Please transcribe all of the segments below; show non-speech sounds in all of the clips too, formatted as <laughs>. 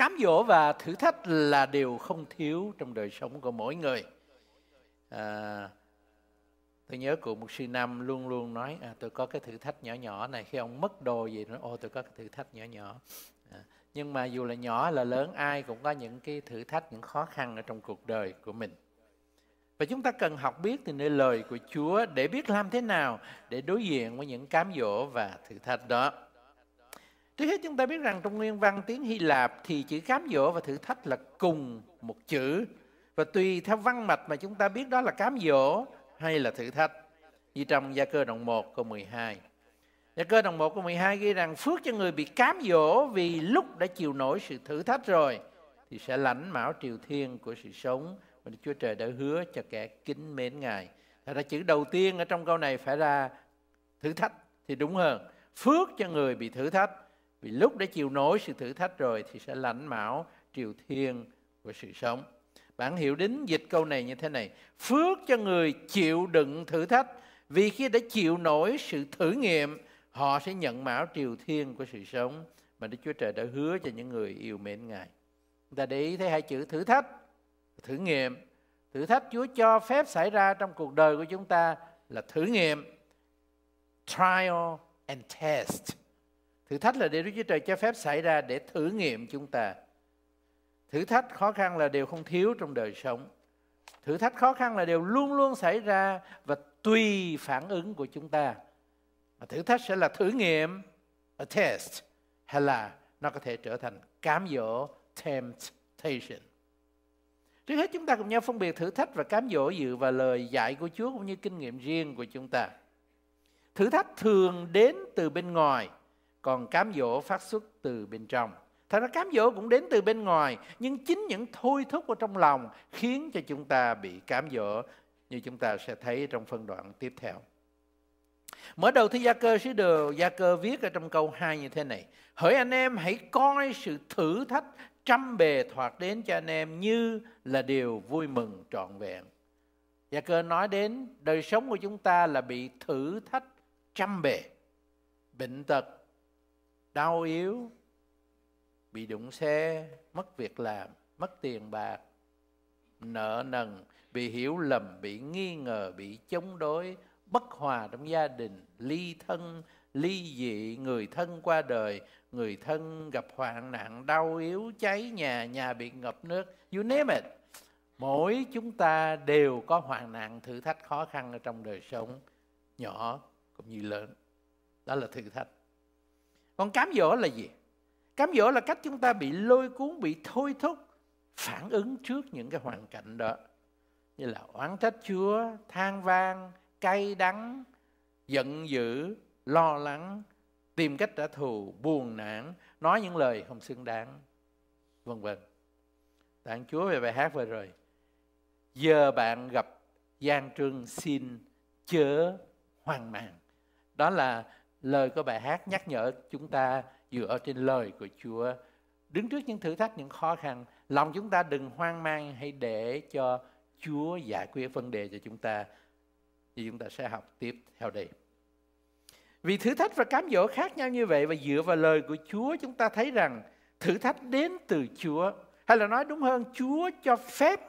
cám dỗ và thử thách là điều không thiếu trong đời sống của mỗi người à, tôi nhớ cụ mục sư nam luôn luôn nói à, tôi có cái thử thách nhỏ nhỏ này khi ông mất đồ gì nói ô tôi có cái thử thách nhỏ nhỏ à, nhưng mà dù là nhỏ là lớn ai cũng có những cái thử thách những khó khăn ở trong cuộc đời của mình và chúng ta cần học biết từ nơi lời của Chúa để biết làm thế nào để đối diện với những cám dỗ và thử thách đó. Trước hết chúng ta biết rằng trong nguyên văn tiếng Hy Lạp thì chữ cám dỗ và thử thách là cùng một chữ. Và tùy theo văn mạch mà chúng ta biết đó là cám dỗ hay là thử thách. Như trong Gia cơ đồng 1 câu 12. Gia cơ đồng 1 câu 12 ghi rằng phước cho người bị cám dỗ vì lúc đã chịu nổi sự thử thách rồi thì sẽ lãnh mão triều thiên của sự sống mà Đức Chúa Trời đã hứa cho kẻ kính mến Ngài. Thật ra chữ đầu tiên ở trong câu này phải ra thử thách thì đúng hơn. Phước cho người bị thử thách vì lúc đã chịu nổi sự thử thách rồi thì sẽ lãnh mão triều thiên của sự sống bạn hiểu đến dịch câu này như thế này phước cho người chịu đựng thử thách vì khi đã chịu nổi sự thử nghiệm họ sẽ nhận mão triều thiên của sự sống mà đức chúa trời đã hứa cho những người yêu mến ngài chúng ta để ý thấy hai chữ thử thách thử nghiệm thử thách chúa cho phép xảy ra trong cuộc đời của chúng ta là thử nghiệm trial and test Thử thách là điều Đức Chúa Trời cho phép xảy ra để thử nghiệm chúng ta. Thử thách khó khăn là điều không thiếu trong đời sống. Thử thách khó khăn là điều luôn luôn xảy ra và tùy phản ứng của chúng ta. Và thử thách sẽ là thử nghiệm, a test, hay là nó có thể trở thành cám dỗ, temptation. Trước hết chúng ta cùng nhau phân biệt thử thách và cám dỗ dựa vào lời dạy của Chúa cũng như kinh nghiệm riêng của chúng ta. Thử thách thường đến từ bên ngoài – còn cám dỗ phát xuất từ bên trong thật ra cám dỗ cũng đến từ bên ngoài nhưng chính những thôi thúc ở trong lòng khiến cho chúng ta bị cám dỗ như chúng ta sẽ thấy trong phân đoạn tiếp theo Mở đầu thì Gia Cơ sứ đồ Gia Cơ viết ở trong câu 2 như thế này. Hỡi anh em hãy coi sự thử thách trăm bề thoạt đến cho anh em như là điều vui mừng trọn vẹn. Gia Cơ nói đến đời sống của chúng ta là bị thử thách trăm bề. Bệnh tật, đau yếu bị đụng xe mất việc làm mất tiền bạc nợ nần bị hiểu lầm bị nghi ngờ bị chống đối bất hòa trong gia đình ly thân ly dị người thân qua đời người thân gặp hoạn nạn đau yếu cháy nhà nhà bị ngập nước you name it mỗi chúng ta đều có hoạn nạn thử thách khó khăn ở trong đời sống nhỏ cũng như lớn đó là thử thách còn cám dỗ là gì? Cám dỗ là cách chúng ta bị lôi cuốn, bị thôi thúc, phản ứng trước những cái hoàn cảnh đó. Như là oán trách Chúa, than vang, cay đắng, giận dữ, lo lắng, tìm cách trả thù, buồn nản, nói những lời không xứng đáng, vân vân. Tạng Chúa về bài hát vừa rồi. Giờ bạn gặp gian trương xin chớ hoang mang. Đó là lời của bài hát nhắc nhở chúng ta dựa trên lời của Chúa. Đứng trước những thử thách, những khó khăn, lòng chúng ta đừng hoang mang hay để cho Chúa giải quyết vấn đề cho chúng ta. Thì chúng ta sẽ học tiếp theo đây. Vì thử thách và cám dỗ khác nhau như vậy và dựa vào lời của Chúa chúng ta thấy rằng thử thách đến từ Chúa. Hay là nói đúng hơn, Chúa cho phép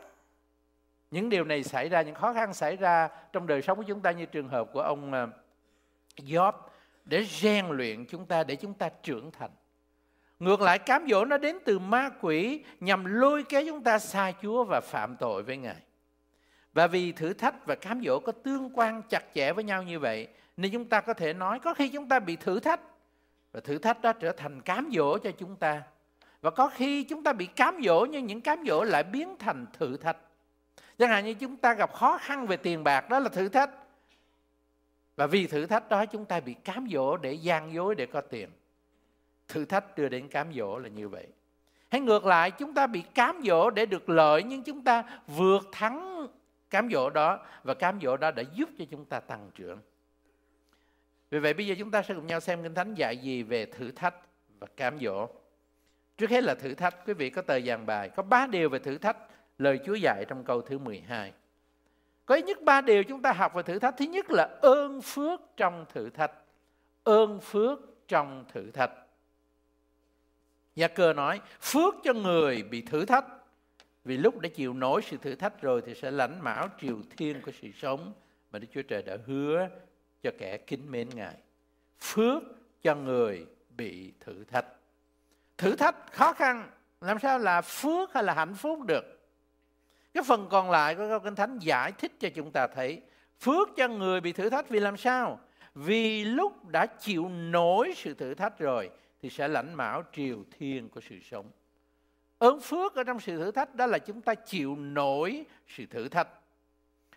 những điều này xảy ra, những khó khăn xảy ra trong đời sống của chúng ta như trường hợp của ông Job ờ, để rèn luyện chúng ta để chúng ta trưởng thành ngược lại cám dỗ nó đến từ ma quỷ nhằm lôi kéo chúng ta xa chúa và phạm tội với ngài và vì thử thách và cám dỗ có tương quan chặt chẽ với nhau như vậy nên chúng ta có thể nói có khi chúng ta bị thử thách và thử thách đó trở thành cám dỗ cho chúng ta và có khi chúng ta bị cám dỗ nhưng những cám dỗ lại biến thành thử thách chẳng hạn như chúng ta gặp khó khăn về tiền bạc đó là thử thách và vì thử thách đó chúng ta bị cám dỗ để gian dối để có tiền. Thử thách đưa đến cám dỗ là như vậy. Hay ngược lại chúng ta bị cám dỗ để được lợi nhưng chúng ta vượt thắng cám dỗ đó và cám dỗ đó đã giúp cho chúng ta tăng trưởng. Vì vậy bây giờ chúng ta sẽ cùng nhau xem Kinh Thánh dạy gì về thử thách và cám dỗ. Trước hết là thử thách, quý vị có tờ giảng bài, có ba điều về thử thách lời Chúa dạy trong câu thứ 12 có nhất ba điều chúng ta học về thử thách thứ nhất là ơn phước trong thử thách ơn phước trong thử thách gia cơ nói phước cho người bị thử thách vì lúc đã chịu nổi sự thử thách rồi thì sẽ lãnh mão triều thiên của sự sống mà đức chúa trời đã hứa cho kẻ kính mến ngài phước cho người bị thử thách thử thách khó khăn làm sao là phước hay là hạnh phúc được cái phần còn lại của câu kinh thánh giải thích cho chúng ta thấy phước cho người bị thử thách vì làm sao vì lúc đã chịu nổi sự thử thách rồi thì sẽ lãnh mão triều thiên của sự sống ơn phước ở trong sự thử thách đó là chúng ta chịu nổi sự thử thách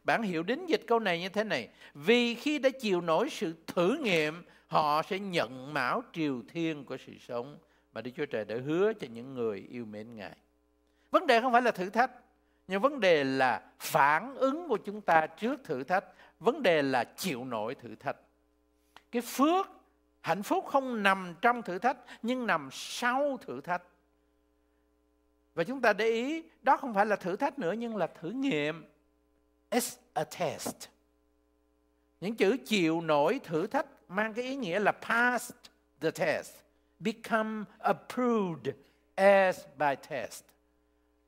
bạn hiểu đến dịch câu này như thế này vì khi đã chịu nổi sự thử nghiệm họ sẽ nhận mão triều thiên của sự sống mà đức chúa trời đã hứa cho những người yêu mến ngài vấn đề không phải là thử thách nhưng vấn đề là phản ứng của chúng ta trước thử thách vấn đề là chịu nổi thử thách cái phước hạnh phúc không nằm trong thử thách nhưng nằm sau thử thách và chúng ta để ý đó không phải là thử thách nữa nhưng là thử nghiệm it's a test những chữ chịu nổi thử thách mang cái ý nghĩa là passed the test become approved as by test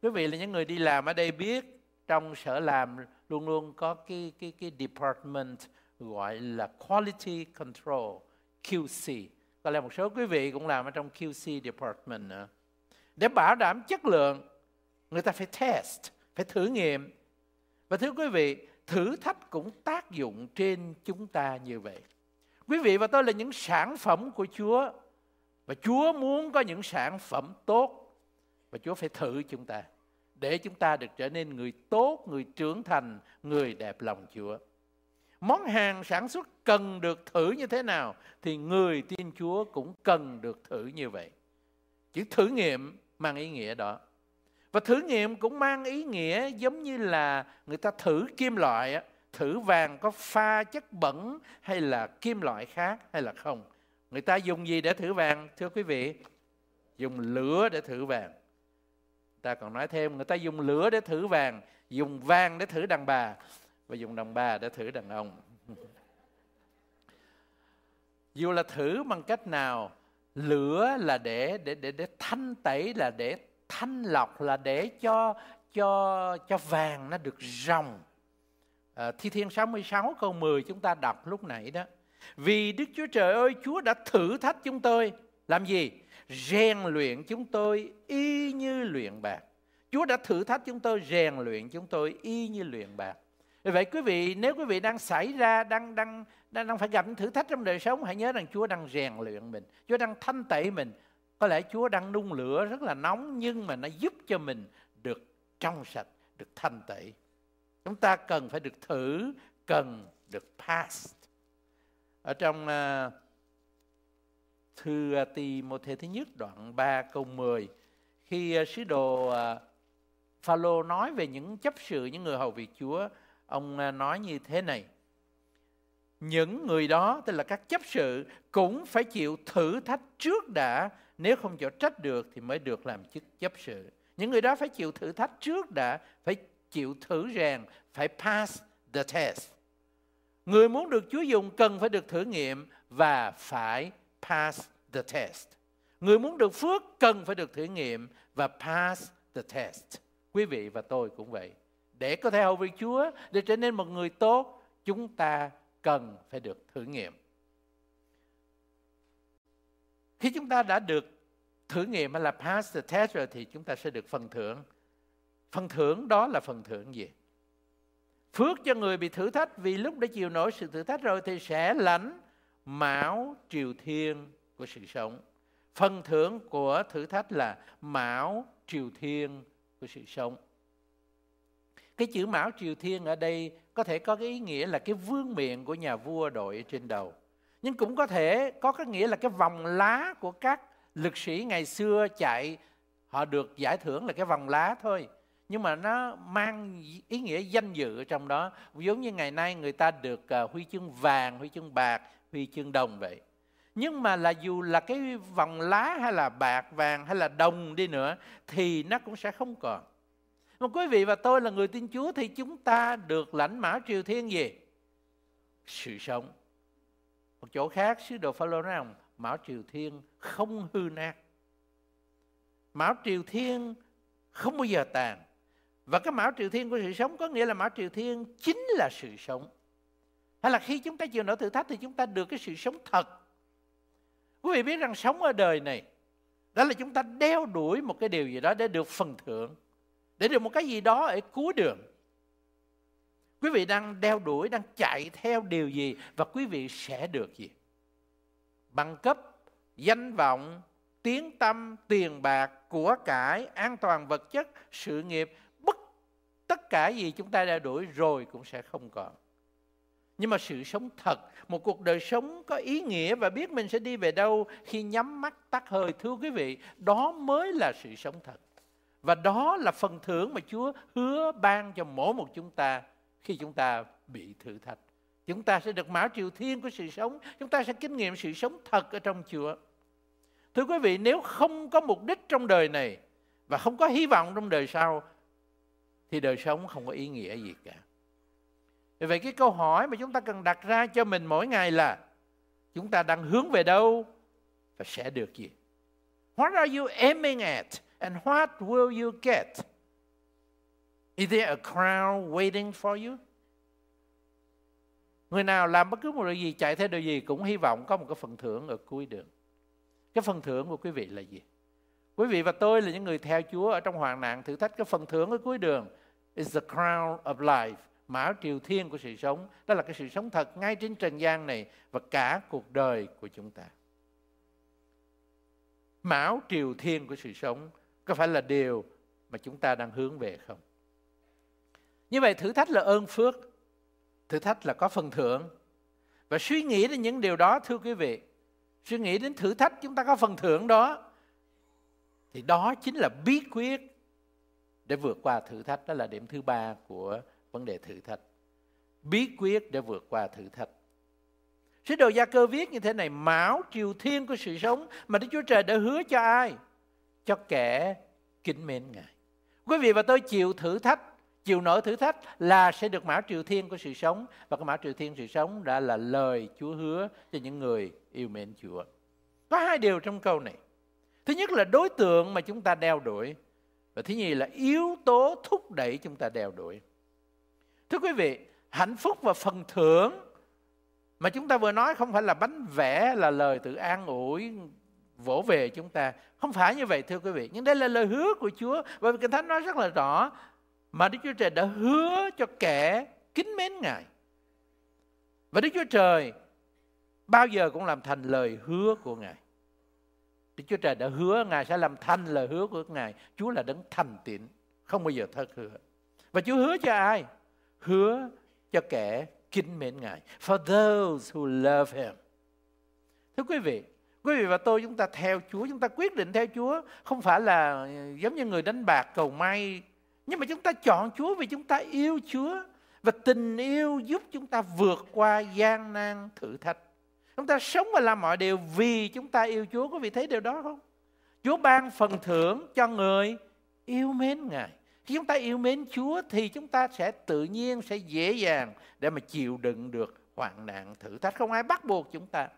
quý vị là những người đi làm ở đây biết trong sở làm luôn luôn có cái cái cái department gọi là quality control QC có lẽ một số quý vị cũng làm ở trong QC department nữa để bảo đảm chất lượng người ta phải test phải thử nghiệm và thưa quý vị thử thách cũng tác dụng trên chúng ta như vậy quý vị và tôi là những sản phẩm của chúa và chúa muốn có những sản phẩm tốt và chúa phải thử chúng ta để chúng ta được trở nên người tốt, người trưởng thành, người đẹp lòng Chúa. Món hàng sản xuất cần được thử như thế nào thì người tin Chúa cũng cần được thử như vậy. Chữ thử nghiệm mang ý nghĩa đó. Và thử nghiệm cũng mang ý nghĩa giống như là người ta thử kim loại, thử vàng có pha chất bẩn hay là kim loại khác hay là không. Người ta dùng gì để thử vàng thưa quý vị? Dùng lửa để thử vàng ta còn nói thêm người ta dùng lửa để thử vàng dùng vàng để thử đàn bà và dùng đàn bà để thử đàn ông <laughs> dù là thử bằng cách nào lửa là để để để để thanh tẩy là để thanh lọc là để cho cho cho vàng nó được rồng. à, thi thiên 66 câu 10 chúng ta đọc lúc nãy đó vì đức chúa trời ơi chúa đã thử thách chúng tôi làm gì rèn luyện chúng tôi y như luyện bạc. Chúa đã thử thách chúng tôi, rèn luyện chúng tôi y như luyện bạc. Vậy quý vị, nếu quý vị đang xảy ra, đang đang đang, đang phải gặp những thử thách trong đời sống, hãy nhớ rằng Chúa đang rèn luyện mình, Chúa đang thanh tẩy mình. Có lẽ Chúa đang nung lửa rất là nóng nhưng mà nó giúp cho mình được trong sạch, được thanh tẩy. Chúng ta cần phải được thử, cần được pass. Ở trong uh, Thư thế thứ nhất đoạn 3 câu 10 khi à, sứ đồ à, pha-lô nói về những chấp sự những người hầu việc Chúa, ông à, nói như thế này: những người đó tức là các chấp sự cũng phải chịu thử thách trước đã nếu không chỗ trách được thì mới được làm chức chấp sự những người đó phải chịu thử thách trước đã phải chịu thử rèn phải pass the test người muốn được chúa dùng cần phải được thử nghiệm và phải pass the test. Người muốn được phước cần phải được thử nghiệm và pass the test. Quý vị và tôi cũng vậy. Để có thể hầu việc Chúa, để trở nên một người tốt, chúng ta cần phải được thử nghiệm. Khi chúng ta đã được thử nghiệm hay là pass the test rồi thì chúng ta sẽ được phần thưởng. Phần thưởng đó là phần thưởng gì? Phước cho người bị thử thách vì lúc đã chịu nổi sự thử thách rồi thì sẽ lãnh mão triều thiên của sự sống. Phần thưởng của thử thách là mão triều thiên của sự sống. Cái chữ mão triều thiên ở đây có thể có cái ý nghĩa là cái vương miện của nhà vua đội trên đầu. Nhưng cũng có thể có cái nghĩa là cái vòng lá của các lực sĩ ngày xưa chạy họ được giải thưởng là cái vòng lá thôi nhưng mà nó mang ý nghĩa danh dự ở trong đó giống như ngày nay người ta được ờ, huy chương vàng huy chương bạc huy chương đồng vậy nhưng mà là dù là cái vòng lá hay là bạc vàng hay là đồng đi nữa thì nó cũng sẽ không còn mà quý vị và tôi là người tin Chúa thì chúng ta được lãnh mã triều thiên gì? Sự sống. Một chỗ khác, sứ đồ Phaolô nói rằng mão triều thiên không hư nát. Mão triều thiên không bao giờ tàn. Và cái mão triều thiên của sự sống có nghĩa là mão triều thiên chính là sự sống hay là khi chúng ta chịu nổi thử thách thì chúng ta được cái sự sống thật quý vị biết rằng sống ở đời này đó là chúng ta đeo đuổi một cái điều gì đó để được phần thưởng để được một cái gì đó ở cuối đường quý vị đang đeo đuổi đang chạy theo điều gì và quý vị sẽ được gì bằng cấp danh vọng tiếng tâm tiền bạc của cải an toàn vật chất sự nghiệp bất tất cả gì chúng ta đeo đuổi rồi cũng sẽ không còn nhưng mà sự sống thật một cuộc đời sống có ý nghĩa và biết mình sẽ đi về đâu khi nhắm mắt tắt hơi thưa quý vị đó mới là sự sống thật và đó là phần thưởng mà chúa hứa ban cho mỗi một chúng ta khi chúng ta bị thử thách chúng ta sẽ được mão triều thiên của sự sống chúng ta sẽ kinh nghiệm sự sống thật ở trong chúa thưa quý vị nếu không có mục đích trong đời này và không có hy vọng trong đời sau thì đời sống không có ý nghĩa gì cả vì vậy cái câu hỏi mà chúng ta cần đặt ra cho mình mỗi ngày là chúng ta đang hướng về đâu và sẽ được gì? What are you aiming at and what will you get? Is there a crown waiting for you? Người nào làm bất cứ một điều gì, chạy theo điều gì cũng hy vọng có một cái phần thưởng ở cuối đường. Cái phần thưởng của quý vị là gì? Quý vị và tôi là những người theo Chúa ở trong hoàn nạn thử thách. Cái phần thưởng ở cuối đường is the crown of life mão triều thiên của sự sống đó là cái sự sống thật ngay trên trần gian này và cả cuộc đời của chúng ta mão triều thiên của sự sống có phải là điều mà chúng ta đang hướng về không như vậy thử thách là ơn phước thử thách là có phần thưởng và suy nghĩ đến những điều đó thưa quý vị suy nghĩ đến thử thách chúng ta có phần thưởng đó thì đó chính là bí quyết để vượt qua thử thách đó là điểm thứ ba của vấn đề thử thách bí quyết để vượt qua thử thách sứ đồ gia cơ viết như thế này máu triều thiên của sự sống mà đức chúa trời đã hứa cho ai cho kẻ kính mến ngài quý vị và tôi chịu thử thách chịu nổi thử thách là sẽ được mão triều thiên của sự sống và cái mão triều thiên sự sống đã là lời Chúa hứa cho những người yêu mến Chúa. Có hai điều trong câu này. Thứ nhất là đối tượng mà chúng ta đeo đuổi và thứ nhì là yếu tố thúc đẩy chúng ta đeo đuổi. Thưa quý vị, hạnh phúc và phần thưởng mà chúng ta vừa nói không phải là bánh vẽ là lời tự an ủi vỗ về chúng ta. Không phải như vậy thưa quý vị, nhưng đây là lời hứa của Chúa. Bởi vì Kinh Thánh nói rất là rõ mà Đức Chúa Trời đã hứa cho kẻ kính mến Ngài. Và Đức Chúa Trời bao giờ cũng làm thành lời hứa của Ngài. Đức Chúa Trời đã hứa Ngài sẽ làm thành lời hứa của Ngài. Chúa là đấng thành tiện, không bao giờ thất hứa. Và Chúa hứa cho ai? hứa cho kẻ kính mến Ngài. For those who love Him. Thưa quý vị, quý vị và tôi chúng ta theo Chúa, chúng ta quyết định theo Chúa, không phải là giống như người đánh bạc cầu may, nhưng mà chúng ta chọn Chúa vì chúng ta yêu Chúa và tình yêu giúp chúng ta vượt qua gian nan thử thách. Chúng ta sống và làm mọi điều vì chúng ta yêu Chúa, quý vị thấy điều đó không? Chúa ban phần thưởng cho người yêu mến Ngài. Khi chúng ta yêu mến Chúa thì chúng ta sẽ tự nhiên, sẽ dễ dàng để mà chịu đựng được hoạn nạn, thử thách. Không ai bắt buộc chúng ta.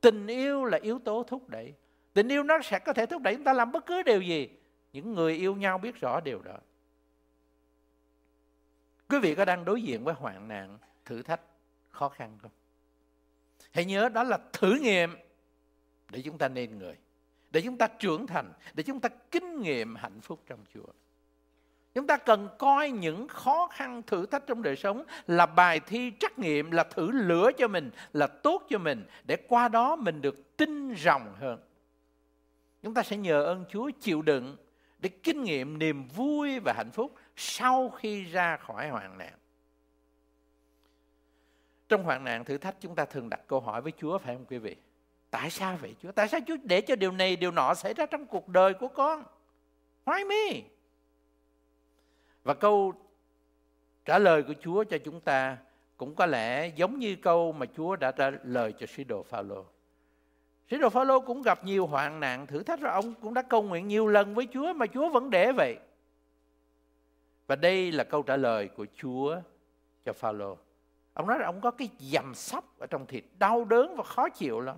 Tình yêu là yếu tố thúc đẩy. Tình yêu nó sẽ có thể thúc đẩy chúng ta làm bất cứ điều gì. Những người yêu nhau biết rõ điều đó. Quý vị có đang đối diện với hoạn nạn, thử thách, khó khăn không? Hãy nhớ đó là thử nghiệm để chúng ta nên người, để chúng ta trưởng thành, để chúng ta kinh nghiệm hạnh phúc trong Chúa. Chúng ta cần coi những khó khăn thử thách trong đời sống là bài thi trắc nghiệm, là thử lửa cho mình, là tốt cho mình để qua đó mình được tinh rồng hơn. Chúng ta sẽ nhờ ơn Chúa chịu đựng để kinh nghiệm niềm vui và hạnh phúc sau khi ra khỏi hoạn nạn. Trong hoạn nạn thử thách chúng ta thường đặt câu hỏi với Chúa phải không quý vị? Tại sao vậy Chúa? Tại sao Chúa để cho điều này, điều nọ xảy ra trong cuộc đời của con? Why me? Và câu trả lời của Chúa cho chúng ta cũng có lẽ giống như câu mà Chúa đã trả lời cho sứ đồ Phaolô. Sứ đồ Phaolô cũng gặp nhiều hoạn nạn thử thách rồi ông cũng đã cầu nguyện nhiều lần với Chúa mà Chúa vẫn để vậy. Và đây là câu trả lời của Chúa cho Phaolô. Ông nói là ông có cái dầm sóc ở trong thịt đau đớn và khó chịu lắm.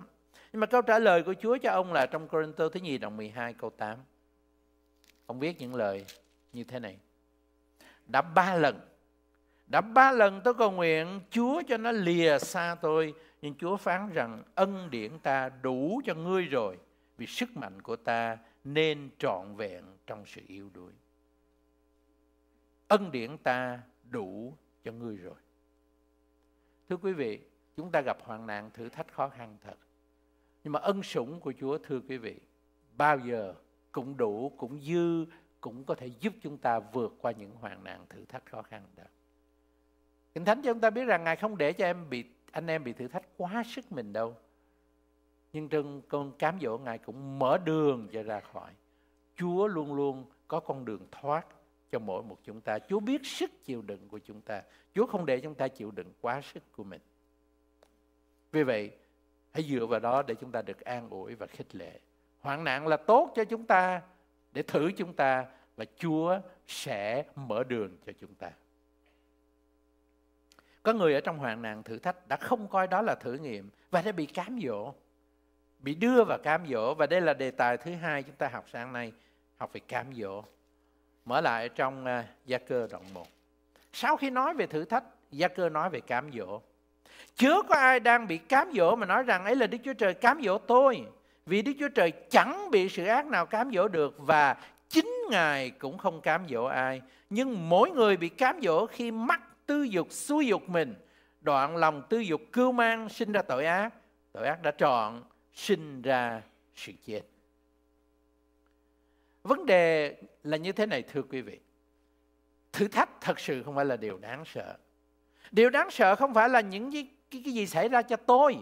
Nhưng mà câu trả lời của Chúa cho ông là trong Corinto thứ nhì đoạn 12 câu 8. Ông viết những lời như thế này đã ba lần đã ba lần tôi cầu nguyện Chúa cho nó lìa xa tôi nhưng Chúa phán rằng ân điển ta đủ cho ngươi rồi vì sức mạnh của ta nên trọn vẹn trong sự yêu đuối ân điển ta đủ cho ngươi rồi thưa quý vị chúng ta gặp hoạn nạn thử thách khó khăn thật nhưng mà ân sủng của Chúa thưa quý vị bao giờ cũng đủ cũng dư cũng có thể giúp chúng ta vượt qua những hoàn nạn thử thách khó khăn đó. Kinh Thánh cho chúng ta biết rằng Ngài không để cho em bị anh em bị thử thách quá sức mình đâu. Nhưng trong con cám dỗ Ngài cũng mở đường cho ra khỏi. Chúa luôn luôn có con đường thoát cho mỗi một chúng ta. Chúa biết sức chịu đựng của chúng ta. Chúa không để chúng ta chịu đựng quá sức của mình. Vì vậy, hãy dựa vào đó để chúng ta được an ủi và khích lệ. Hoạn nạn là tốt cho chúng ta để thử chúng ta và Chúa sẽ mở đường cho chúng ta. Có người ở trong hoàn nạn thử thách đã không coi đó là thử nghiệm và đã bị cám dỗ, bị đưa vào cám dỗ và đây là đề tài thứ hai chúng ta học sáng nay, học về cám dỗ. Mở lại trong à, Gia Cơ đoạn 1. Sau khi nói về thử thách, Gia Cơ nói về cám dỗ. Chưa có ai đang bị cám dỗ mà nói rằng ấy là Đức Chúa Trời cám dỗ tôi. Vì Đức Chúa Trời chẳng bị sự ác nào cám dỗ được và Ngài cũng không cám dỗ ai, nhưng mỗi người bị cám dỗ khi mắc tư dục xúi dục mình, đoạn lòng tư dục cưu mang sinh ra tội ác, tội ác đã trọn sinh ra sự chết. Vấn đề là như thế này thưa quý vị. Thử thách thật sự không phải là điều đáng sợ. Điều đáng sợ không phải là những cái, cái, cái gì xảy ra cho tôi,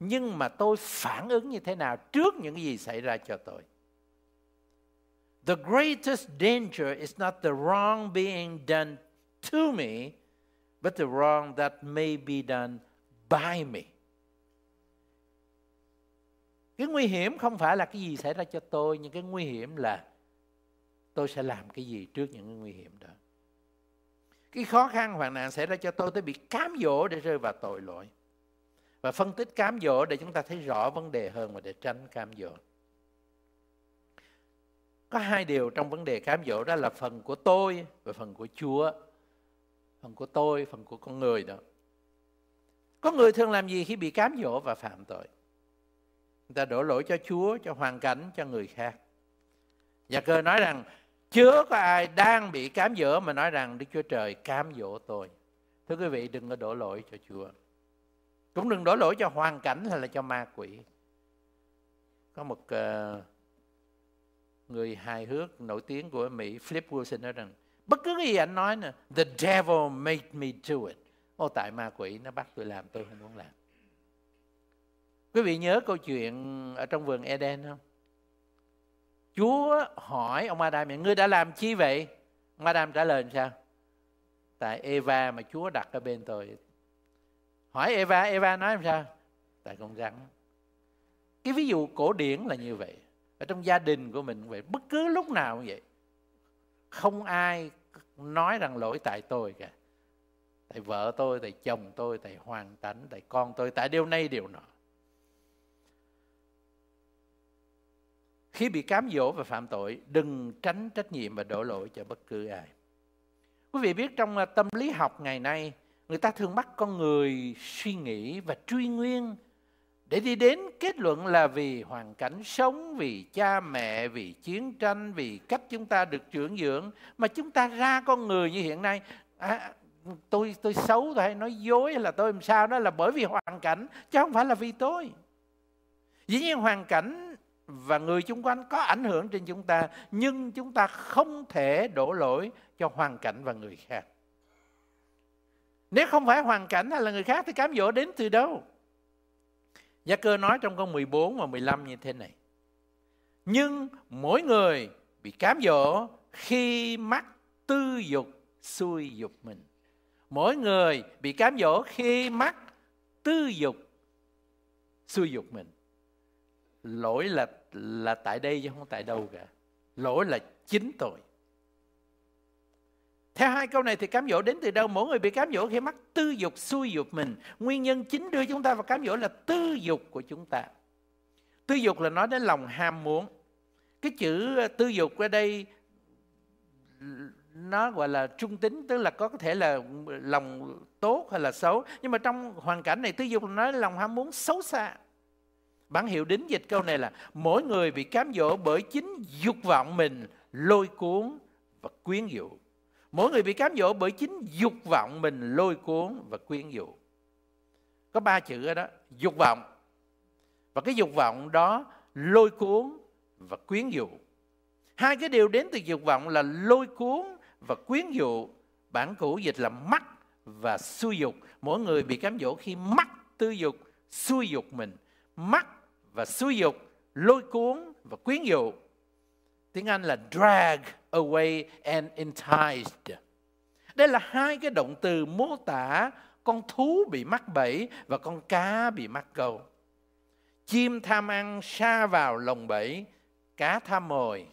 nhưng mà tôi phản ứng như thế nào trước những cái gì xảy ra cho tôi. The greatest danger is not the wrong being done to me, but the wrong that may be done by me. Cái nguy hiểm không phải là cái gì xảy ra cho tôi, nhưng cái nguy hiểm là tôi sẽ làm cái gì trước những cái nguy hiểm đó. Cái khó khăn hoạn nạn xảy ra cho tôi, tôi bị cám dỗ để rơi vào tội lỗi. Và phân tích cám dỗ để chúng ta thấy rõ vấn đề hơn và để tránh cám dỗ có hai điều trong vấn đề cám dỗ đó là phần của tôi và phần của Chúa phần của tôi phần của con người đó có người thường làm gì khi bị cám dỗ và phạm tội người ta đổ lỗi cho Chúa cho hoàn cảnh cho người khác và cơ nói rằng chưa có ai đang bị cám dỗ mà nói rằng Đức Chúa Trời cám dỗ tôi thưa quý vị đừng có đổ lỗi cho Chúa cũng đừng đổ lỗi cho hoàn cảnh hay là cho ma quỷ có một uh, người hài hước nổi tiếng của Mỹ Flip Wilson nói rằng bất cứ gì anh nói nè the devil made me do it ô tại ma quỷ nó bắt tôi làm tôi không muốn làm quý vị nhớ câu chuyện ở trong vườn Eden không Chúa hỏi ông Adam ngươi đã làm chi vậy ông Adam trả lời sao tại Eva mà Chúa đặt ở bên tôi hỏi Eva Eva nói làm sao tại con rắn cái ví dụ cổ điển là như vậy ở trong gia đình của mình vậy bất cứ lúc nào cũng vậy không ai nói rằng lỗi tại tôi cả tại vợ tôi tại chồng tôi tại hoàn cảnh tại con tôi tại điều này điều nọ khi bị cám dỗ và phạm tội đừng tránh trách nhiệm và đổ lỗi cho bất cứ ai quý vị biết trong à, tâm lý học ngày nay người ta thường bắt con người suy nghĩ và truy nguyên để đi đến kết luận là vì hoàn cảnh sống vì cha mẹ vì chiến tranh vì cách chúng ta được trưởng dưỡng mà chúng ta ra con người như hiện nay à, tôi tôi xấu tôi hay nói dối hay là tôi làm sao đó là bởi vì hoàn cảnh chứ không phải là vì tôi dĩ nhiên hoàn cảnh và người xung quanh có ảnh hưởng trên chúng ta nhưng chúng ta không thể đổ lỗi cho hoàn cảnh và người khác nếu không phải hoàn cảnh hay là người khác thì cám dỗ đến từ đâu Gia cơ nói trong câu 14 và 15 như thế này. Nhưng mỗi người bị cám dỗ khi mắc tư dục xui dục mình. Mỗi người bị cám dỗ khi mắc tư dục xui dục mình. Lỗi là là tại đây chứ không tại đâu cả. Lỗi là chính tội. Theo hai câu này thì cám dỗ đến từ đâu? Mỗi người bị cám dỗ khi mắc tư dục xui dục mình. Nguyên nhân chính đưa chúng ta vào cám dỗ là tư dục của chúng ta. Tư dục là nói đến lòng ham muốn. Cái chữ ờ, tư dục ở đây nó gọi là trung tính tức là có thể là lòng tốt hay là xấu nhưng mà trong hoàn cảnh này tư dục nói lòng ham muốn xấu xa bản hiệu đính dịch câu này là mỗi người bị cám dỗ bởi chính dục vọng mình lôi cuốn và quyến dụ Mỗi người bị cám dỗ bởi chính dục vọng mình lôi cuốn và quyến dụ. Có ba chữ ở đó, dục vọng. Và cái dục vọng đó lôi cuốn và quyến dụ. Hai cái điều đến từ dục vọng là lôi cuốn và quyến dụ. Bản cũ dịch là mắt và xui dục. Mỗi người bị cám dỗ khi mắt tư dục, xui dục mình. Mắt và xui dục, lôi cuốn và quyến dụ tiếng Anh là drag away and enticed. Đây là hai cái động từ mô tả con thú bị mắc bẫy và con cá bị mắc câu. Chim tham ăn xa vào lồng bẫy, cá tham mồi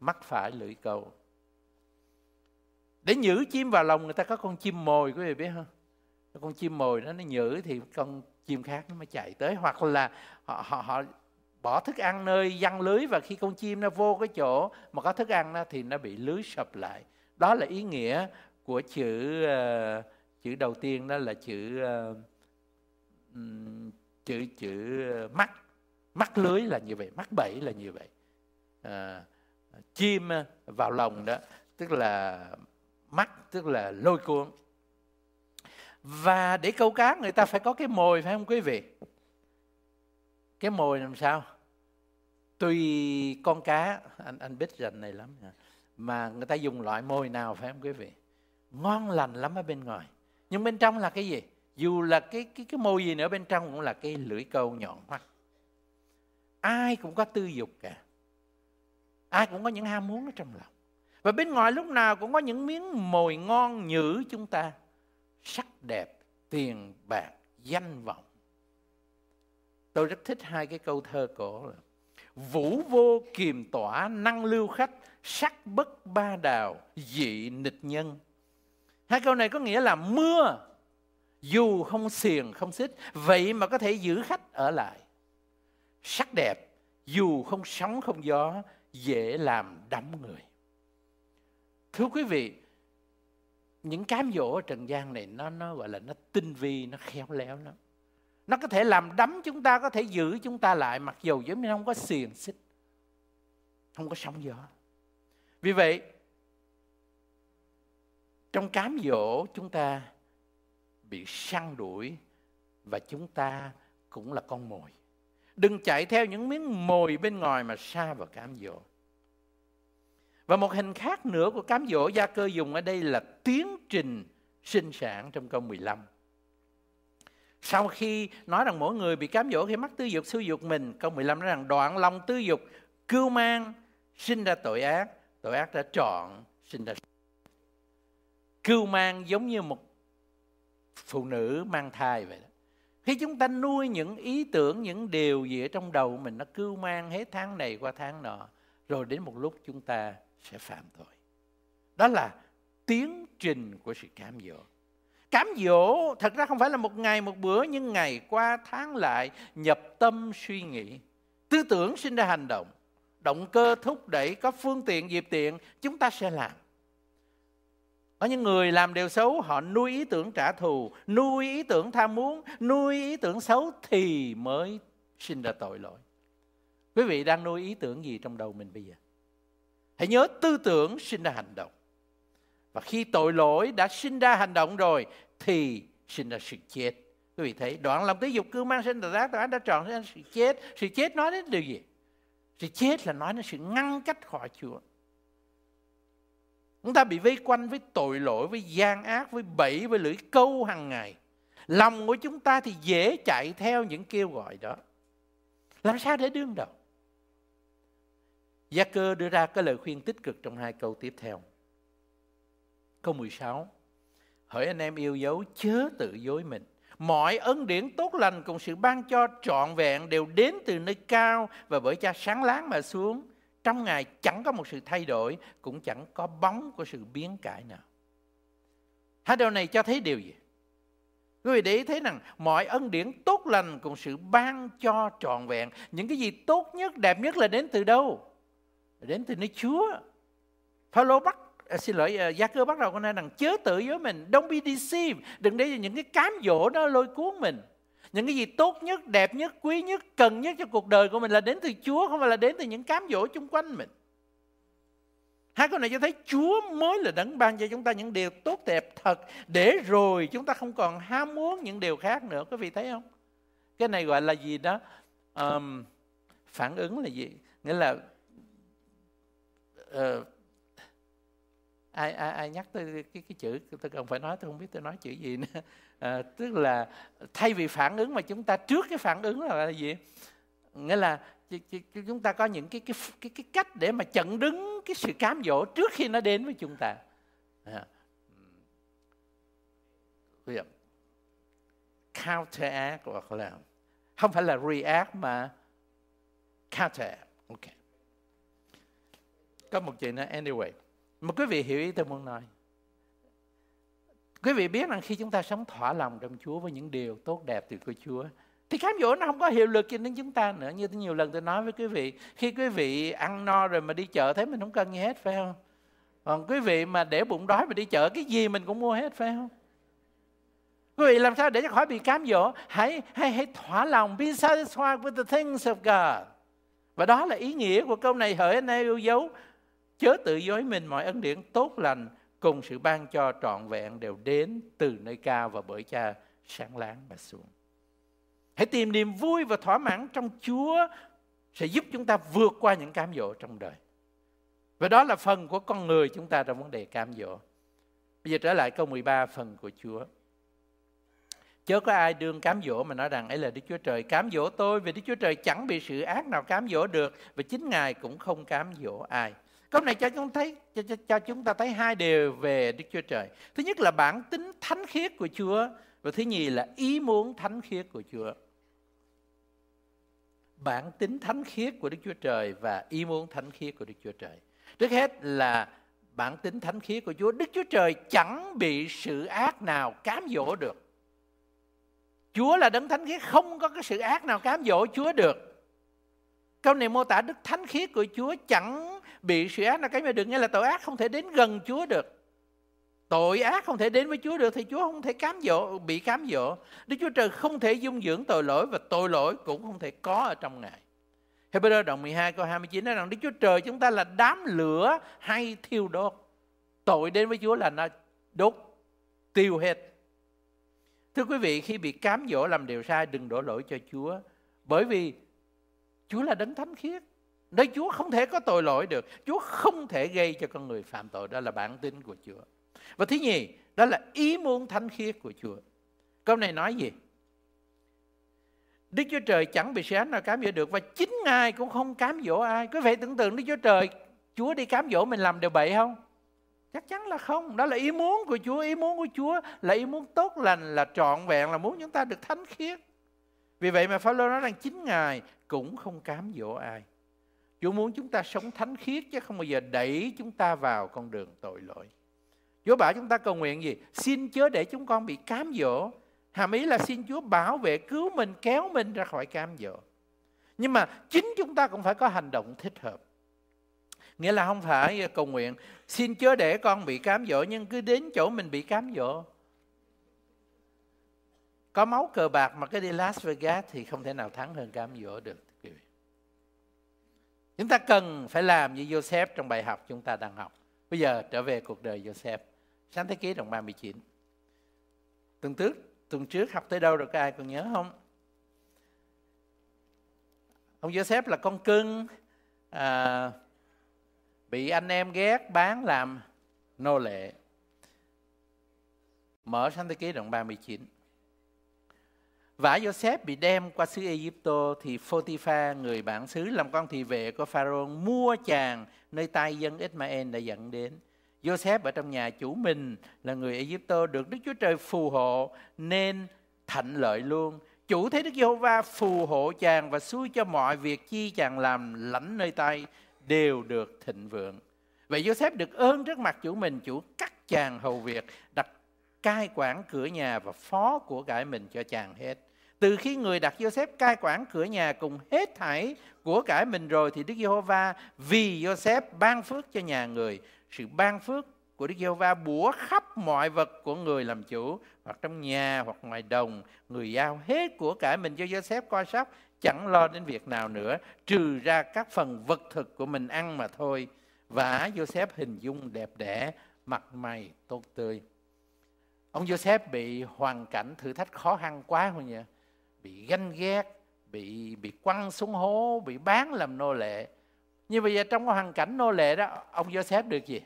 mắc phải lưỡi câu. Để nhử chim vào lồng người ta có con chim mồi quý vị biết không? Con chim mồi đó nó nhử thì con chim khác nó mới chạy tới hoặc là họ họ, họ bỏ thức ăn nơi giăng lưới và khi con chim nó vô cái chỗ mà có thức ăn đó, thì nó bị lưới sập lại đó là ý nghĩa của chữ uh, chữ đầu tiên đó là chữ uh, chữ chữ mắc ờ, mắc lưới là như vậy mắc bẫy là như vậy à, chim vào lòng đó tức là mắc tức là lôi cuốn và để câu cá người ta phải có cái mồi phải không quý vị cái mồi làm sao tùy con cá anh anh biết rành này lắm mà người ta dùng loại mồi nào phải không quý vị ngon lành lắm ở bên ngoài nhưng bên trong là cái gì dù là cái cái cái mồi gì nữa bên trong cũng là cái lưỡi câu nhọn hoắt ai cũng có tư dục cả ai cũng có những ham muốn ở trong lòng và bên ngoài lúc nào cũng có những miếng mồi ngon nhử chúng ta sắc đẹp tiền bạc danh vọng tôi rất thích hai cái câu thơ cổ là vũ vô kiềm tỏa năng lưu khách sắc bất ba đào dị nịch nhân hai câu này có nghĩa là mưa dù không xiềng không xích vậy mà có thể giữ khách ở lại sắc đẹp dù không sóng không gió dễ làm đắm người thưa quý vị những cám dỗ ở trần gian này nó nó gọi là nó tinh vi nó khéo léo lắm nó có thể làm đấm chúng ta có thể giữ chúng ta lại mặc dù chúng ta không có xiềng xích không có sóng gió vì vậy trong cám dỗ chúng ta bị săn đuổi và chúng ta cũng là con mồi đừng chạy theo những miếng mồi bên ngoài mà xa vào cám dỗ và một hình khác nữa của cám dỗ gia cơ dùng ở đây là tiến trình sinh sản trong câu 15. Sau khi nói rằng mỗi người bị cám dỗ khi mắt tư dục xúi dục mình, câu 15 nói rằng đoạn lòng tư dục, cưu mang, sinh ra tội ác, tội ác đã chọn sinh ra cưu mang giống như một phụ nữ mang thai vậy đó. Khi chúng ta nuôi những ý tưởng, những điều gì ở trong đầu mình nó cưu mang hết tháng này qua tháng nọ, rồi đến một lúc chúng ta sẽ phạm tội. Đó là tiến trình của sự cám dỗ. Cám dỗ thật ra không phải là một ngày một bữa nhưng ngày qua tháng lại nhập tâm suy nghĩ. Tư tưởng sinh ra hành động. Động cơ thúc đẩy có phương tiện dịp tiện chúng ta sẽ làm. Có những người làm điều xấu họ nuôi ý tưởng trả thù, nuôi ý tưởng tham muốn, nuôi ý tưởng xấu thì mới sinh ra tội lỗi. Quý vị đang nuôi ý tưởng gì trong đầu mình bây giờ? Hãy nhớ tư tưởng sinh ra hành động. Và khi tội lỗi đã sinh ra hành động rồi thì sinh ra sự chết. Quý vị thấy, đoạn lòng tí dục cứ mang sinh ra ác, tội ác đã trọn sinh ra sự chết. Sự chết nói đến điều gì? Sự chết là nói đến sự ngăn cách khỏi Chúa. Chúng ta bị vây quanh với tội lỗi, với gian ác, với bẫy, với lưỡi câu hàng ngày. Lòng của chúng ta thì dễ chạy theo những kêu gọi đó. Làm sao để đương đầu? Gia cơ đưa ra cái lời khuyên tích cực trong hai câu tiếp theo câu 16. Hỡi anh em yêu dấu chớ tự dối mình. Mọi ân điển tốt lành cùng sự ban cho trọn vẹn đều đến từ nơi cao và bởi cha sáng láng mà xuống. Trong Ngài chẳng có một sự thay đổi, cũng chẳng có bóng của sự biến cải nào. Hai điều này cho thấy điều gì? Quý vị để ý thấy rằng mọi ân điển tốt lành cùng sự ban cho trọn vẹn. Những cái gì tốt nhất, đẹp nhất là đến từ đâu? Đến từ nơi Chúa. Phaolô bắt à, xin lỗi à, gia cơ bắt đầu con nói rằng chớ tự với mình don't be deceived đừng để những cái cám dỗ đó lôi cuốn mình những cái gì tốt nhất đẹp nhất quý nhất cần nhất cho cuộc đời của mình là đến từ chúa không phải là đến từ những cám dỗ chung quanh mình hai câu này cho thấy chúa mới là đấng ban cho chúng ta những điều tốt đẹp thật để rồi chúng ta không còn ham muốn những điều khác nữa quý vị thấy không cái này gọi là gì đó um, phản ứng là gì nghĩa là uh, ai ai, ai nhắc tới cái cái chữ tôi cần phải nói tôi không biết tôi nói chữ gì nữa à, <laughs> tức là thay vì phản ứng mà chúng ta trước cái phản ứng là gì nghĩa là chúng ta có những cái cái cái, cái cách để mà chặn đứng cái sự cám dỗ trước khi nó đến với chúng ta à. counteract hoặc là không phải là react mà counter. ok có một chuyện nữa anyway mà quý vị hiểu ý tôi muốn nói. Quý vị biết rằng khi chúng ta sống thỏa lòng trong Chúa với những điều tốt đẹp từ của Chúa, thì cám dỗ nó không có hiệu lực trên đến chúng ta nữa. Như nhiều lần tôi nói với quý vị, khi quý vị ăn no rồi mà đi chợ thấy mình không cần gì hết, phải không? Còn quý vị mà để bụng đói mà đi chợ, cái gì mình cũng mua hết, phải không? Quý vị làm sao để cho khỏi bị cám dỗ? Hãy, hãy, hãy thỏa lòng, be satisfied with the things of God. Và đó là ý nghĩa của câu này hỡi anh em yêu dấu chớ tự dối mình mọi ân điển tốt lành cùng sự ban cho trọn vẹn đều đến từ nơi cao và bởi cha sáng láng mà xuống. Hãy tìm niềm vui và thỏa mãn trong Chúa sẽ giúp chúng ta vượt qua những cám dỗ trong đời. Và đó là phần của con người chúng ta trong vấn đề cám dỗ. Bây giờ trở lại câu 13 phần của Chúa. Chớ có ai đương cám dỗ mà nói rằng ấy là Đức Chúa Trời cám dỗ tôi vì Đức Chúa Trời chẳng bị sự ác nào cám dỗ được và chính Ngài cũng không cám dỗ ai. Câu này cho chúng thấy cho, cho, cho chúng ta thấy hai điều về Đức Chúa Trời. Thứ nhất là bản tính thánh khiết của Chúa và thứ nhì là ý muốn thánh khiết của Chúa. Bản tính thánh khiết của Đức Chúa Trời và ý muốn thánh khiết của Đức Chúa Trời. Trước hết là bản tính thánh khiết của Chúa. Đức Chúa Trời chẳng bị sự ác nào cám dỗ được. Chúa là đấng thánh khiết không có cái sự ác nào cám dỗ Chúa được. Câu này mô tả đức thánh khiết của Chúa chẳng bị sự ác là cái mà được nghĩa là tội ác không thể đến gần Chúa được tội ác không thể đến với Chúa được thì Chúa không thể cám dỗ bị cám dỗ Đức Chúa Trời không thể dung dưỡng tội lỗi và tội lỗi cũng không thể có ở trong Ngài Hebrew đoạn 12 câu 29 nói rằng Đức Chúa Trời chúng ta là đám lửa hay thiêu đốt tội đến với Chúa là nó đốt tiêu hết Thưa quý vị, khi bị cám dỗ làm điều sai, đừng đổ lỗi cho Chúa. Bởi vì Chúa là đấng thánh khiết. Nơi Chúa không thể có tội lỗi được. Chúa không thể gây cho con người phạm tội. Đó là bản tính của Chúa. Và thứ nhì, đó là ý muốn thánh khiết của Chúa. Câu này nói gì? Đức Chúa Trời chẳng bị sáng nào cám dỗ được và chính Ngài cũng không cám dỗ ai. Có vẻ tưởng tượng Đức Chúa Trời, Chúa đi cám dỗ mình làm điều bậy không? Chắc chắn là không. Đó là ý muốn của Chúa. Ý muốn của Chúa là ý muốn tốt lành, là trọn vẹn, là muốn chúng ta được thánh khiết. Vì vậy mà Phaolô nói rằng chính Ngài cũng không cám dỗ ai. Chúa muốn chúng ta sống thánh khiết chứ không bao giờ đẩy chúng ta vào con đường tội lỗi. Chúa bảo chúng ta cầu nguyện gì? Xin chớ để chúng con bị cám dỗ. Hàm ý là xin Chúa bảo vệ, cứu mình, kéo mình ra khỏi cám dỗ. Nhưng mà chính chúng ta cũng phải có hành động thích hợp. Nghĩa là không phải cầu nguyện, xin chớ để con bị cám dỗ, nhưng cứ đến chỗ mình bị cám dỗ. Có máu cờ bạc mà cái đi Las Vegas thì không thể nào thắng hơn cám dỗ được. Chúng ta cần phải làm như Joseph trong bài học chúng ta đang học. Bây giờ trở về cuộc đời Joseph. Sáng thế ký đoạn 39. Tuần trước, tuần trước học tới đâu rồi các ai còn nhớ không? Ông Joseph là con cưng à, bị anh em ghét bán làm nô lệ. Mở sáng thế ký đoạn 39. Vả Joseph bị đem qua xứ Egypto thì Photifa người bản xứ làm con thị vệ của Pharaoh mua chàng nơi tay dân Ismael đã dẫn đến. Joseph ở trong nhà chủ mình là người Egypto được Đức Chúa Trời phù hộ nên thạnh lợi luôn. Chủ thấy Đức Giê-hô-va phù hộ chàng và xui cho mọi việc chi chàng làm lãnh nơi tay đều được thịnh vượng. Vậy Joseph được ơn trước mặt chủ mình, chủ cắt chàng hầu việc, đặt cai quản cửa nhà và phó của cải mình cho chàng hết. Từ khi người đặt Joseph cai quản cửa nhà cùng hết thảy của cải mình rồi thì Đức Giê-hô-va vì Joseph ban phước cho nhà người. Sự ban phước của Đức Giê-hô-va bủa khắp mọi vật của người làm chủ hoặc trong nhà hoặc ngoài đồng người giao hết của cải mình cho Joseph coi sóc chẳng lo đến việc nào nữa trừ ra các phần vật thực của mình ăn mà thôi và Joseph hình dung đẹp đẽ mặt mày tốt tươi ông Joseph bị hoàn cảnh thử thách khó khăn quá không nhỉ bị ganh ghét bị bị quăng xuống hố bị bán làm nô lệ như bây giờ trong cái hoàn cảnh nô lệ đó ông Joseph được gì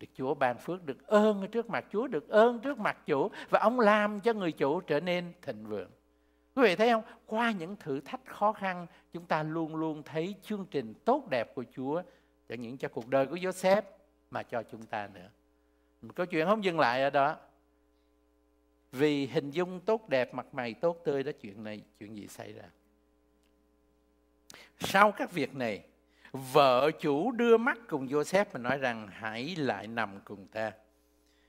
được Chúa ban phước được ơn trước mặt Chúa được ơn trước mặt chủ và ông làm cho người chủ trở nên thịnh vượng quý vị thấy không qua những thử thách khó khăn chúng ta luôn luôn thấy chương trình tốt đẹp của Chúa cho những cho cuộc đời của Joseph mà cho chúng ta nữa câu chuyện không dừng lại ở đó vì hình dung tốt đẹp mặt mày tốt tươi đó chuyện này chuyện gì xảy ra sau các việc này vợ chủ đưa mắt cùng Joseph mà nói rằng hãy lại nằm cùng ta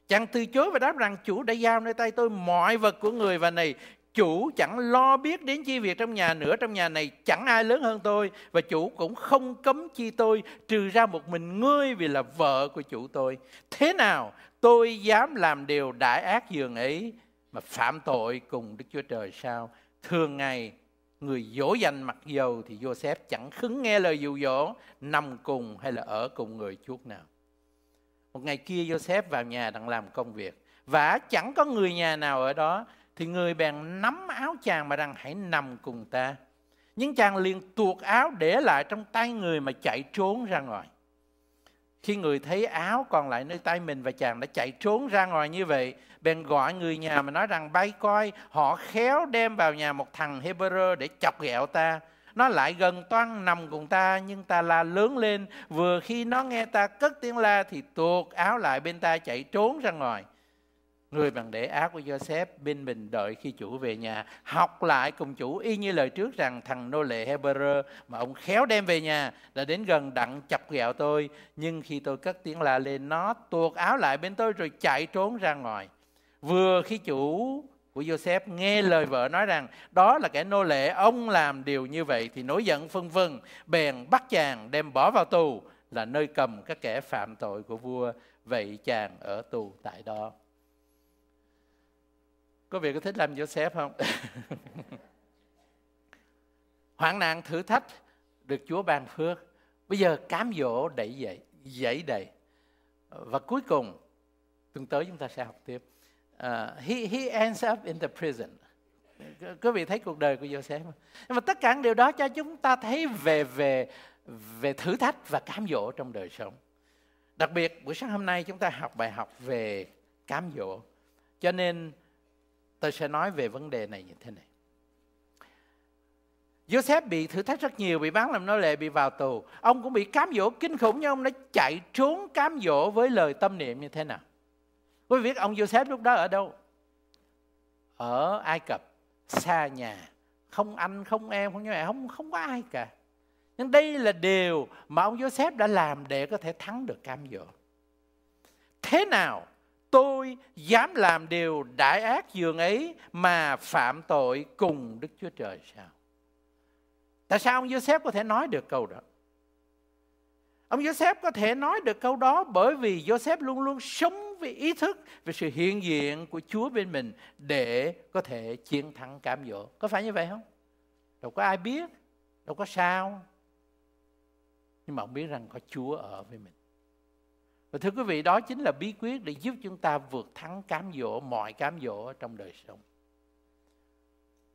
chàng từ chối và đáp rằng chủ đã giao nơi tay tôi mọi vật của người và này chủ chẳng lo biết đến chi việc trong nhà nữa trong nhà này chẳng ai lớn hơn tôi và chủ cũng không cấm chi tôi trừ ra một mình ngươi vì là vợ của chủ tôi thế nào tôi dám làm điều đại ác dường ấy mà phạm tội cùng Đức Chúa Trời sao? Thường ngày người dỗ dành mặc dầu thì Joseph chẳng khứng nghe lời dụ dỗ nằm cùng hay là ở cùng người chuốc nào. Một ngày kia Joseph vào nhà đang làm công việc và chẳng có người nhà nào ở đó thì người bèn nắm áo chàng mà rằng hãy nằm cùng ta. Nhưng chàng liền tuột áo để lại trong tay người mà chạy trốn ra ngoài. Khi người thấy áo còn lại nơi tay mình và chàng đã chạy trốn ra ngoài như vậy, bèn gọi người nhà mà nói rằng bay coi, họ khéo đem vào nhà một thằng Hebrew để chọc ghẹo ta. Nó lại gần toan nằm cùng ta nhưng ta la lớn lên, vừa khi nó nghe ta cất tiếng la thì tuột áo lại bên ta chạy trốn ra ngoài. Người bằng để áo của Joseph bên mình đợi khi chủ về nhà, học lại cùng chủ y như lời trước rằng thằng nô lệ Hebrew mà ông khéo đem về nhà đã đến gần đặng chọc ghẹo tôi. Nhưng khi tôi cất tiếng la lên nó tuột áo lại bên tôi rồi chạy trốn ra ngoài. Vừa khi chủ của Joseph nghe lời vợ nói rằng đó là kẻ nô lệ ông làm điều như vậy thì nổi giận phân vân bèn bắt chàng đem bỏ vào tù là nơi cầm các kẻ phạm tội của vua vậy chàng ở tù tại đó có vị có thích làm Joseph không? <laughs> Hoạn nạn thử thách được Chúa ban phước. Bây giờ cám dỗ đẩy dậy, dậy đầy. Và cuối cùng, tuần tới chúng ta sẽ học tiếp. Uh, he, he ends up in the prison. Quý vị thấy cuộc đời của Joseph không? Nhưng mà tất cả điều đó cho chúng ta thấy về về về thử thách và cám dỗ trong đời sống. Đặc biệt buổi sáng hôm nay chúng ta học bài học về cám dỗ. Cho nên Tôi sẽ nói về vấn đề này như thế này. Joseph bị thử thách rất nhiều, bị bán làm nô lệ, bị vào tù. Ông cũng bị cám dỗ kinh khủng nhưng ông đã chạy trốn cám dỗ với lời tâm niệm như thế nào. Quý vị biết ông Joseph lúc đó ở đâu? Ở Ai Cập, xa nhà, không anh, không em, không mẹ, không không có ai cả. Nhưng đây là điều mà ông Joseph đã làm để có thể thắng được cám dỗ. Thế nào tôi dám làm điều đại ác dường ấy mà phạm tội cùng Đức Chúa Trời sao? Tại sao ông Joseph có thể nói được câu đó? Ông Joseph có thể nói được câu đó bởi vì Joseph luôn luôn sống với ý thức về sự hiện diện của Chúa bên mình để có thể chiến thắng cám dỗ. Có phải như vậy không? Đâu có ai biết, đâu có sao. Nhưng mà ông biết rằng có Chúa ở với mình. Và thưa quý vị, đó chính là bí quyết để giúp chúng ta vượt thắng cám dỗ, mọi cám dỗ trong đời sống.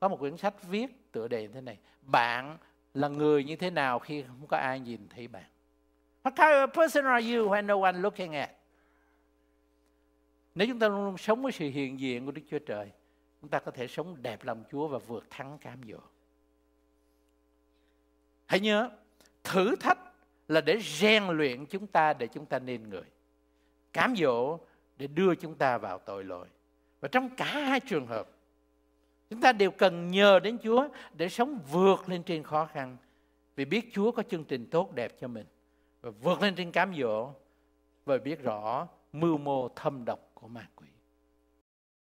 Có một quyển sách viết tựa đề như thế này, bạn là người như thế nào khi không có ai nhìn thấy bạn? What kind of person are you when no one looking at? Nếu chúng ta luôn, luôn sống với sự hiện diện của Đức Chúa Trời, chúng ta có thể sống đẹp lòng Chúa và vượt thắng cám dỗ. Hãy nhớ, thử thách là để rèn luyện chúng ta để chúng ta nên người cám dỗ để đưa chúng ta vào tội lỗi và trong cả hai trường hợp chúng ta đều cần nhờ đến chúa để sống vượt lên trên khó khăn vì biết chúa có chương trình tốt đẹp cho mình và vượt lên trên cám dỗ và biết rõ mưu mô thâm độc của ma quỷ